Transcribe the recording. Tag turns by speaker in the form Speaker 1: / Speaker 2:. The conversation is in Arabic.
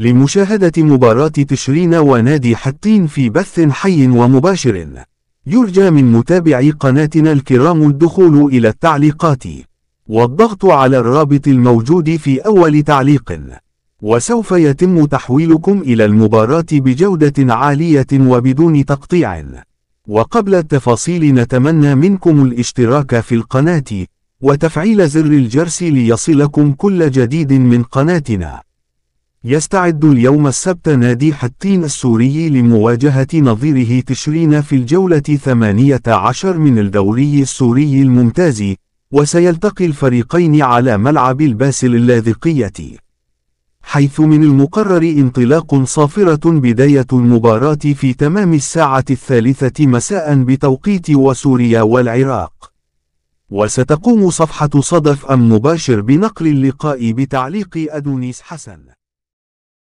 Speaker 1: لمشاهدة مباراة تشرين ونادي حطين في بث حي ومباشر يرجى من متابعي قناتنا الكرام الدخول إلى التعليقات والضغط على الرابط الموجود في أول تعليق وسوف يتم تحويلكم إلى المباراة بجودة عالية وبدون تقطيع وقبل التفاصيل نتمنى منكم الاشتراك في القناة وتفعيل زر الجرس ليصلكم كل جديد من قناتنا يستعد اليوم السبت نادي حتين السوري لمواجهة نظيره تشرين في الجولة 18 من الدوري السوري الممتاز، وسيلتقي الفريقين على ملعب الباسل اللاذقية. حيث من المقرر انطلاق صافرة بداية المباراة في تمام الساعة الثالثة مساء بتوقيت وسوريا والعراق. وستقوم صفحة صدف أم مباشر بنقل اللقاء بتعليق أدونيس حسن